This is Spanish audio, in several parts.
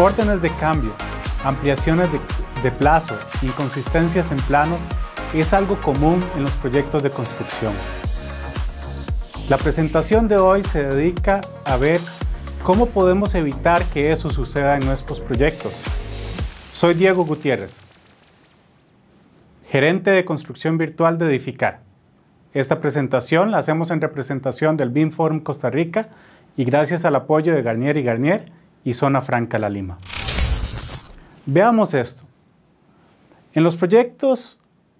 órdenes de cambio, ampliaciones de, plazo, inconsistencias en planos, es algo común en los proyectos de construcción. La presentación de hoy se dedica a ver cómo podemos evitar que eso suceda en nuestros proyectos. Soy Diego Gutiérrez, gerente de construcción virtual de Edificar. Esta presentación la hacemos en representación del BIM Forum Costa Rica y gracias al apoyo de Garnier y Garnier, y Zona Franca La Lima. Veamos esto. En los proyectos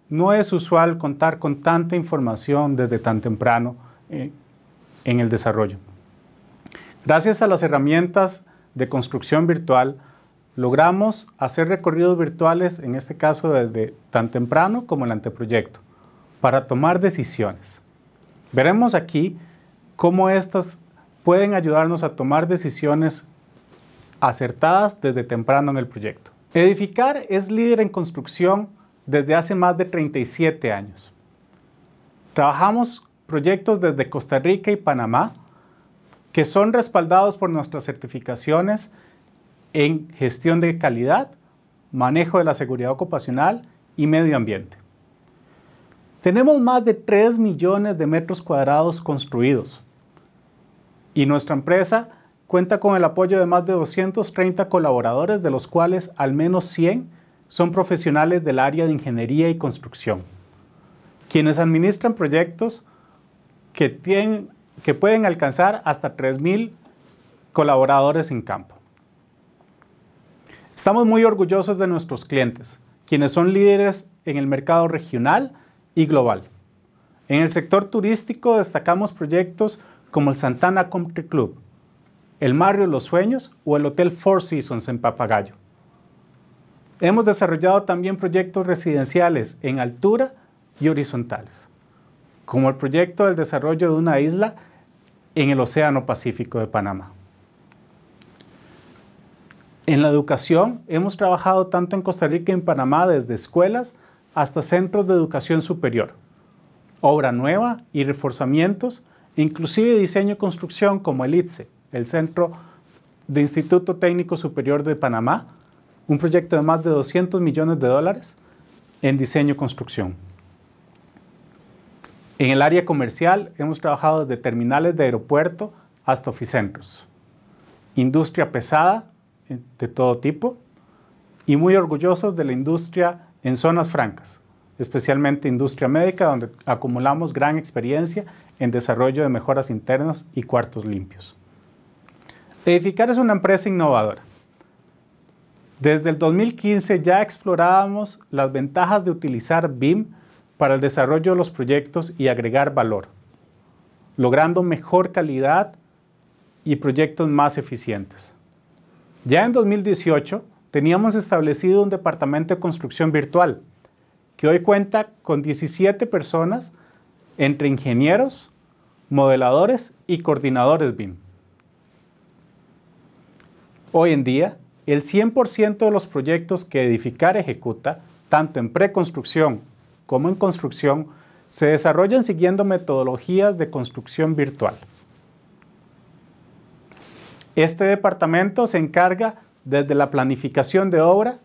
no es usual contar con tanta información desde tan temprano eh, en el desarrollo. Gracias a las herramientas de construcción virtual, logramos hacer recorridos virtuales, en este caso desde tan temprano como el anteproyecto, para tomar decisiones. Veremos aquí cómo estas pueden ayudarnos a tomar decisiones acertadas desde temprano en el proyecto. Edificar es líder en construcción desde hace más de 37 años. Trabajamos proyectos desde Costa Rica y Panamá que son respaldados por nuestras certificaciones en gestión de calidad, manejo de la seguridad ocupacional y medio ambiente. Tenemos más de 3 millones de metros cuadrados construidos y nuestra empresa cuenta con el apoyo de más de 230 colaboradores, de los cuales al menos 100 son profesionales del área de ingeniería y construcción, quienes administran proyectos que, tienen, que pueden alcanzar hasta 3.000 colaboradores en campo. Estamos muy orgullosos de nuestros clientes, quienes son líderes en el mercado regional y global. En el sector turístico destacamos proyectos como el Santana Country Club, el Mario Los Sueños o el Hotel Four Seasons en Papagayo. Hemos desarrollado también proyectos residenciales en altura y horizontales, como el proyecto del desarrollo de una isla en el Océano Pacífico de Panamá. En la educación hemos trabajado tanto en Costa Rica y en Panamá desde escuelas hasta centros de educación superior, obra nueva y reforzamientos, inclusive diseño y construcción como el ITSE, el Centro de Instituto Técnico Superior de Panamá, un proyecto de más de 200 millones de dólares en diseño y construcción. En el área comercial hemos trabajado desde terminales de aeropuerto hasta oficentros, industria pesada eh, de todo tipo y muy orgullosos de la industria en zonas francas, especialmente industria médica, donde acumulamos gran experiencia en desarrollo de mejoras internas y cuartos limpios. Edificar es una empresa innovadora. Desde el 2015 ya explorábamos las ventajas de utilizar BIM para el desarrollo de los proyectos y agregar valor, logrando mejor calidad y proyectos más eficientes. Ya en 2018 teníamos establecido un departamento de construcción virtual, que hoy cuenta con 17 personas entre ingenieros, modeladores y coordinadores BIM. Hoy en día, el 100% de los proyectos que Edificar ejecuta, tanto en preconstrucción como en construcción, se desarrollan siguiendo metodologías de construcción virtual. Este departamento se encarga desde la planificación de obra,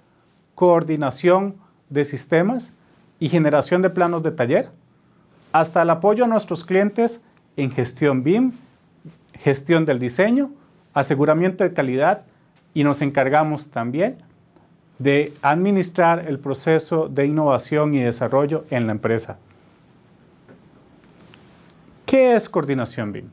coordinación de sistemas y generación de planos de taller, hasta el apoyo a nuestros clientes en gestión BIM, gestión del diseño, aseguramiento de calidad y nos encargamos también de administrar el proceso de innovación y desarrollo en la empresa. ¿Qué es coordinación BIM?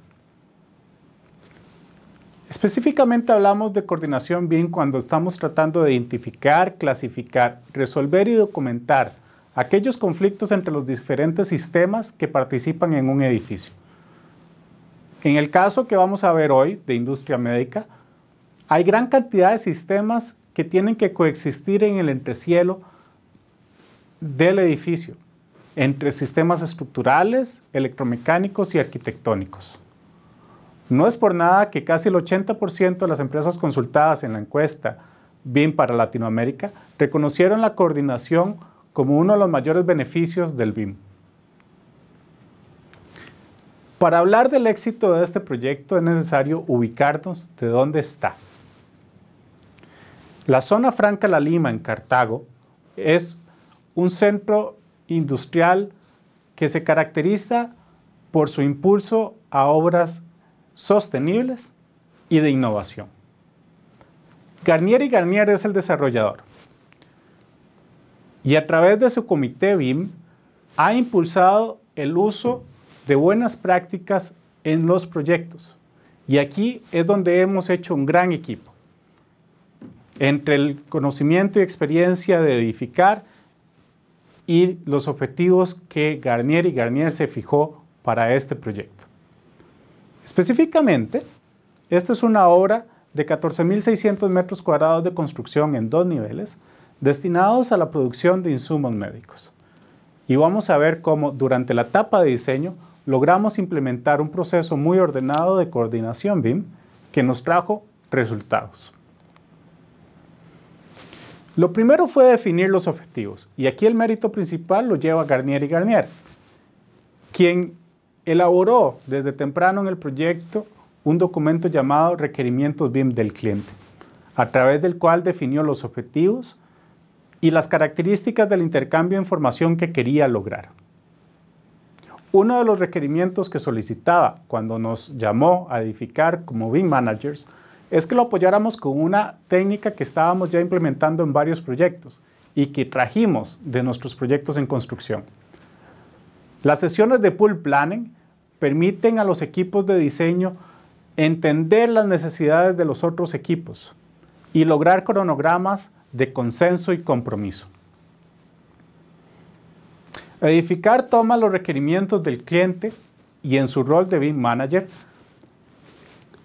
Específicamente hablamos de coordinación BIM cuando estamos tratando de identificar, clasificar, resolver y documentar aquellos conflictos entre los diferentes sistemas que participan en un edificio. En el caso que vamos a ver hoy de industria médica, hay gran cantidad de sistemas que tienen que coexistir en el entrecielo del edificio, entre sistemas estructurales, electromecánicos y arquitectónicos. No es por nada que casi el 80% de las empresas consultadas en la encuesta BIM para Latinoamérica reconocieron la coordinación como uno de los mayores beneficios del BIM. Para hablar del éxito de este proyecto es necesario ubicarnos de dónde está. La zona franca La Lima, en Cartago, es un centro industrial que se caracteriza por su impulso a obras sostenibles y de innovación. Garnier y Garnier es el desarrollador. Y a través de su comité BIM ha impulsado el uso de buenas prácticas en los proyectos. Y aquí es donde hemos hecho un gran equipo entre el conocimiento y experiencia de edificar y los objetivos que Garnier y Garnier se fijó para este proyecto. Específicamente, esta es una obra de 14.600 metros cuadrados de construcción en dos niveles, destinados a la producción de insumos médicos. Y vamos a ver cómo durante la etapa de diseño logramos implementar un proceso muy ordenado de coordinación BIM que nos trajo resultados. Lo primero fue definir los objetivos, y aquí el mérito principal lo lleva Garnier y Garnier, quien elaboró desde temprano en el proyecto un documento llamado Requerimientos BIM del cliente, a través del cual definió los objetivos y las características del intercambio de información que quería lograr. Uno de los requerimientos que solicitaba cuando nos llamó a edificar como BIM Managers es que lo apoyáramos con una técnica que estábamos ya implementando en varios proyectos y que trajimos de nuestros proyectos en construcción. Las sesiones de pool planning permiten a los equipos de diseño entender las necesidades de los otros equipos y lograr cronogramas de consenso y compromiso. Edificar toma los requerimientos del cliente y en su rol de BIM Manager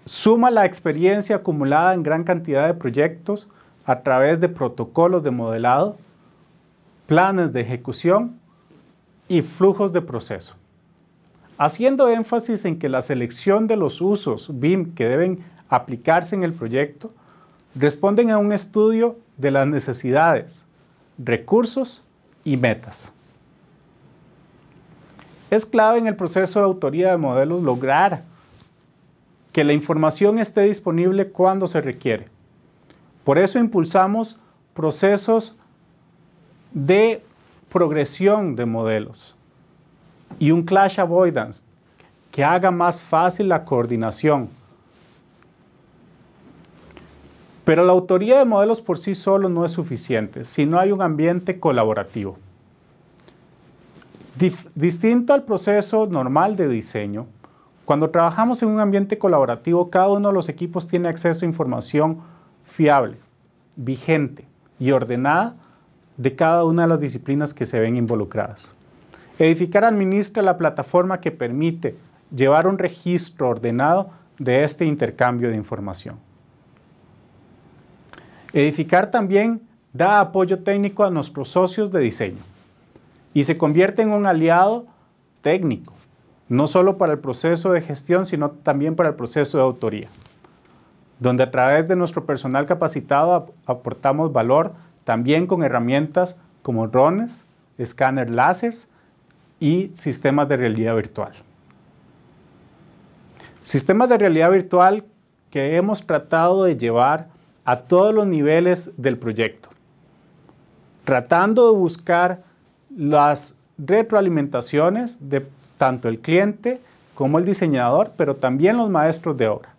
Suma la experiencia acumulada en gran cantidad de proyectos a través de protocolos de modelado, planes de ejecución y flujos de proceso. Haciendo énfasis en que la selección de los usos BIM que deben aplicarse en el proyecto responden a un estudio de las necesidades, recursos y metas. Es clave en el proceso de autoría de modelos lograr que la información esté disponible cuando se requiere. Por eso impulsamos procesos de progresión de modelos y un clash avoidance que haga más fácil la coordinación. Pero la autoría de modelos por sí solo no es suficiente si no hay un ambiente colaborativo. distinto al proceso normal de diseño, cuando trabajamos en un ambiente colaborativo, cada uno de los equipos tiene acceso a información fiable, vigente y ordenada de cada una de las disciplinas que se ven involucradas. Edificar administra la plataforma que permite llevar un registro ordenado de este intercambio de información. Edificar también da apoyo técnico a nuestros socios de diseño y se convierte en un aliado técnico no solo para el proceso de gestión, sino también para el proceso de autoría, donde a través de nuestro personal capacitado aportamos valor también con herramientas como drones, escáner láseres y sistemas de realidad virtual. Sistemas de realidad virtual que hemos tratado de llevar a todos los niveles del proyecto, tratando de buscar las retroalimentaciones de tanto el cliente como el diseñador, pero también los maestros de obra,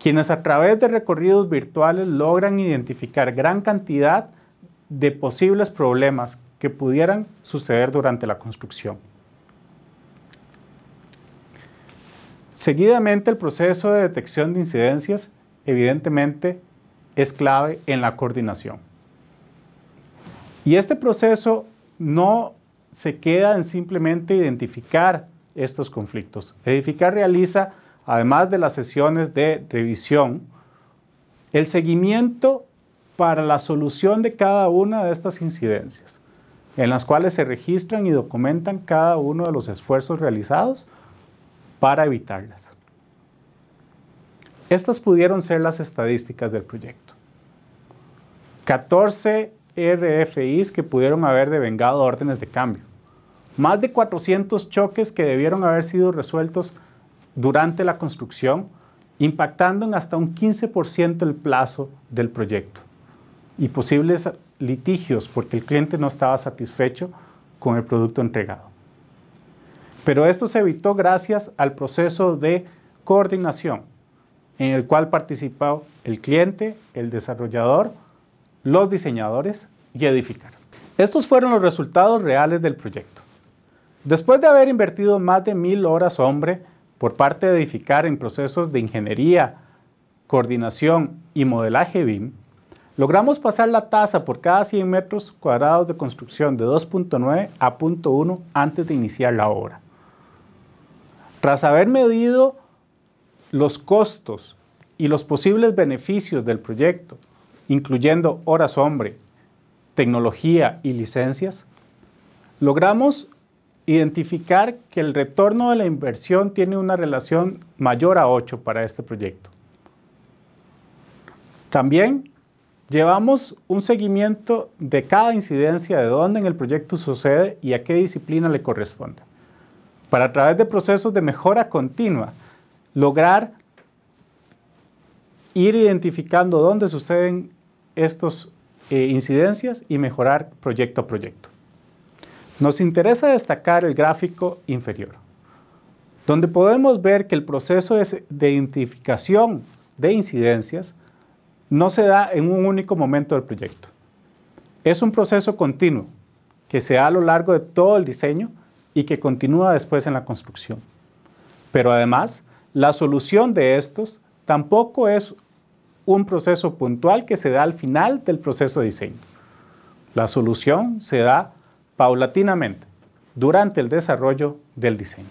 quienes a través de recorridos virtuales logran identificar gran cantidad de posibles problemas que pudieran suceder durante la construcción. Seguidamente, el proceso de detección de incidencias evidentemente es clave en la coordinación. Y este proceso no se queda en simplemente identificar estos conflictos. Edificar realiza, además de las sesiones de revisión, el seguimiento para la solución de cada una de estas incidencias, en las cuales se registran y documentan cada uno de los esfuerzos realizados para evitarlas. Estas pudieron ser las estadísticas del proyecto. 14 RFIs que pudieron haber devengado órdenes de cambio más de 400 choques que debieron haber sido resueltos durante la construcción, impactando en hasta un 15% el plazo del proyecto y posibles litigios porque el cliente no estaba satisfecho con el producto entregado. Pero esto se evitó gracias al proceso de coordinación en el cual participó el cliente, el desarrollador, los diseñadores y edificar. Estos fueron los resultados reales del proyecto. Después de haber invertido más de mil horas hombre por parte de edificar en procesos de ingeniería, coordinación y modelaje BIM, logramos pasar la tasa por cada 100 metros cuadrados de construcción de 2.9 a .1 antes de iniciar la obra. Tras haber medido los costos y los posibles beneficios del proyecto, incluyendo horas hombre, tecnología y licencias, logramos identificar que el retorno de la inversión tiene una relación mayor a 8 para este proyecto. También llevamos un seguimiento de cada incidencia, de dónde en el proyecto sucede y a qué disciplina le corresponde, para a través de procesos de mejora continua lograr ir identificando dónde suceden estas eh, incidencias y mejorar proyecto a proyecto. Nos interesa destacar el gráfico inferior, donde podemos ver que el proceso de identificación de incidencias no se da en un único momento del proyecto. Es un proceso continuo que se da a lo largo de todo el diseño y que continúa después en la construcción. Pero además, la solución de estos tampoco es un proceso puntual que se da al final del proceso de diseño. La solución se da paulatinamente durante el desarrollo del diseño.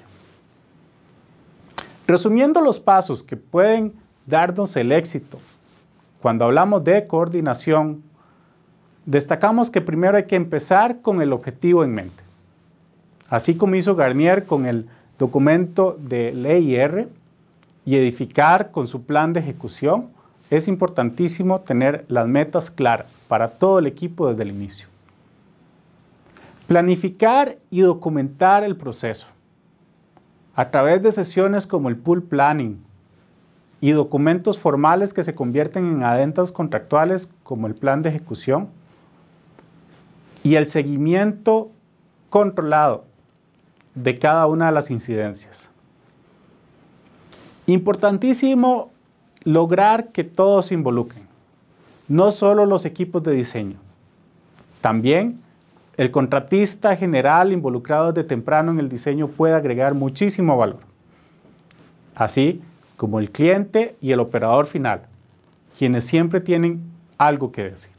Resumiendo los pasos que pueden darnos el éxito cuando hablamos de coordinación, destacamos que primero hay que empezar con el objetivo en mente. Así como hizo Garnier con el documento de ley R y edificar con su plan de ejecución, es importantísimo tener las metas claras para todo el equipo desde el inicio. Planificar y documentar el proceso a través de sesiones como el pool planning y documentos formales que se convierten en adentas contractuales como el plan de ejecución y el seguimiento controlado de cada una de las incidencias. Importantísimo lograr que todos se involucren, no solo los equipos de diseño, también el contratista general involucrado desde temprano en el diseño puede agregar muchísimo valor, así como el cliente y el operador final, quienes siempre tienen algo que decir.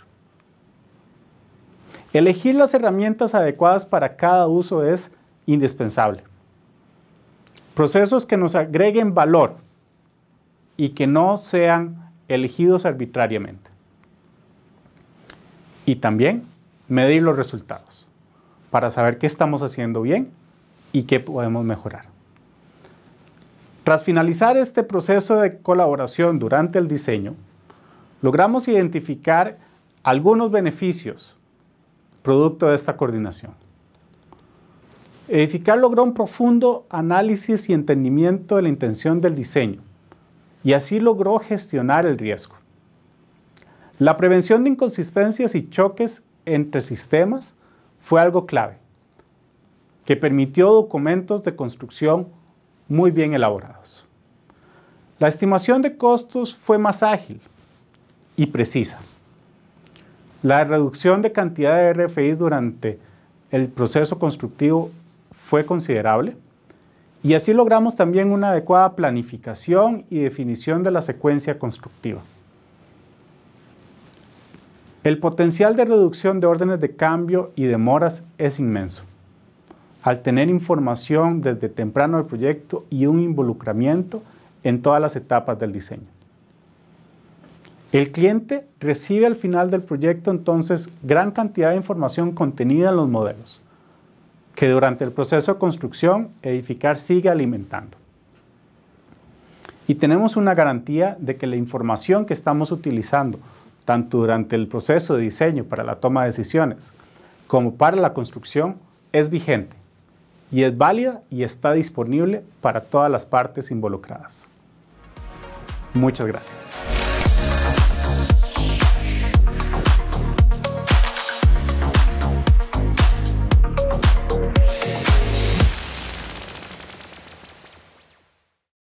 Elegir las herramientas adecuadas para cada uso es indispensable. Procesos que nos agreguen valor y que no sean elegidos arbitrariamente. Y también medir los resultados para saber qué estamos haciendo bien y qué podemos mejorar. Tras finalizar este proceso de colaboración durante el diseño, logramos identificar algunos beneficios producto de esta coordinación. Edificar logró un profundo análisis y entendimiento de la intención del diseño y así logró gestionar el riesgo. La prevención de inconsistencias y choques entre sistemas fue algo clave, que permitió documentos de construcción muy bien elaborados. La estimación de costos fue más ágil y precisa. La reducción de cantidad de RFIs durante el proceso constructivo fue considerable y así logramos también una adecuada planificación y definición de la secuencia constructiva. El potencial de reducción de órdenes de cambio y demoras es inmenso. Al tener información desde temprano del proyecto y un involucramiento en todas las etapas del diseño. El cliente recibe al final del proyecto entonces gran cantidad de información contenida en los modelos, que durante el proceso de construcción e Edificar sigue alimentando. Y tenemos una garantía de que la información que estamos utilizando tanto durante el proceso de diseño para la toma de decisiones como para la construcción, es vigente y es válida y está disponible para todas las partes involucradas. Muchas gracias.